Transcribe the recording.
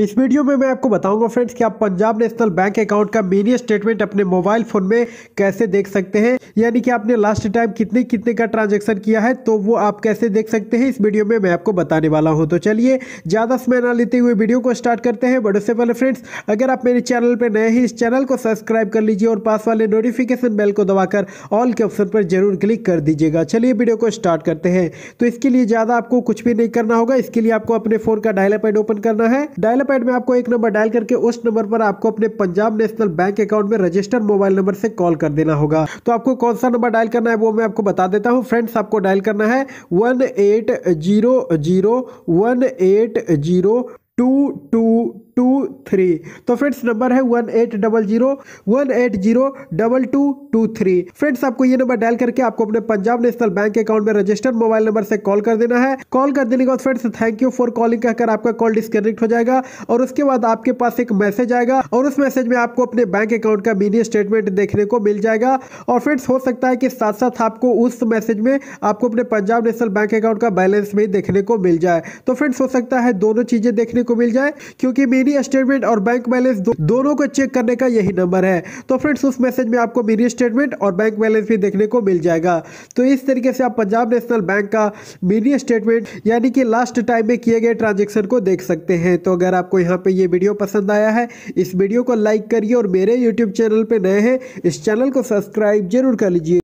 इस वीडियो में मैं आपको बताऊंगा फ्रेंड्स कि आप पंजाब नेशनल बैंक अकाउंट का मिनी स्टेटमेंट अपने मोबाइल फोन में कैसे देख सकते हैं यानी कि आपने लास्ट टाइम कितने कितने का ट्रांजैक्शन किया है तो वो आप कैसे देख सकते हैं इस वीडियो में मैं आपको बताने वाला हूँ तो चलिए ज़्यादा समय ना लेते हुए वीडियो को स्टार्ट करते हैं बड़े से पहले फ्रेंड्स अगर आप मेरे चैनल पर नए हैं इस चैनल को सब्सक्राइब कर लीजिए और पास वाले नोटिफिकेशन बेल को दबाकर ऑल के ऑप्शन पर जरूर क्लिक कर दीजिएगा चलिए वीडियो को स्टार्ट करते हैं तो इसके लिए ज़्यादा आपको कुछ भी नहीं करना होगा इसके लिए आपको अपने फोन का डायलर पैड ओपन करना है पहले पॉइंट में आपको एक नंबर डायल करके उस नंबर पर आपको अपने पंजाब नेशनल बैंक अकाउंट में रजिस्टर्ड मोबाइल नंबर से कॉल कर देना होगा तो आपको कौन सा नंबर डायल करना है वो मैं आपको बता देता हूँ फ्रेंड्स आपको डायल करना है one eight zero zero one eight zero two two three तो फ्रेंड्स नंबर है one eight double zero one eight zero double two two three friends आपको ये नंबर डायल करके आपको अपने पंजाब नेशनल बैंक अकाउंट में रजिस्टर्ड मोबाइल नंबर से कॉल कर देना है कॉल कर देने के बाद friends thank you for calling कहकर आपका कॉल डिस्कनेक्ट हो जाएगा और उसके बाद आपके पास एक मैसेज आएगा और उस मैसेज में आपको अपने बैंक अकाउंट का मिनी स्टेटमेंट देखने को मिल जाएगा और फ्रेंड्स हो सकता है कि साथ साथ आपको उस मैसेज में आपको अपने पंजाब नेशनल बैंक अकाउंट का बैलेंस भी देखने को मिल जाए तो फ्रेंड्स हो सकता है दोनों चीजें देखने को मिल जाए क्योंकि मिनी स्टेटमेंट स्टेटमेंट और बैंक बैलेंस दो, दोनों को चेक करने का यही नंबर है तो फ्रेंड्स उस मैसेज में आपको मिनी स्टेटमेंट और बैंक बैलेंस भी देखने को मिल जाएगा तो इस तरीके से आप पंजाब नेशनल बैंक का मिनी स्टेटमेंट यानी कि लास्ट टाइम में किए गए ट्रांजेक्शन को देख सकते हैं तो अगर आपको यहाँ पे ये वीडियो पसंद आया है इस वीडियो को लाइक करिए और मेरे यूट्यूब चैनल पर नए हैं इस चैनल को सब्सक्राइब जरूर कर लीजिए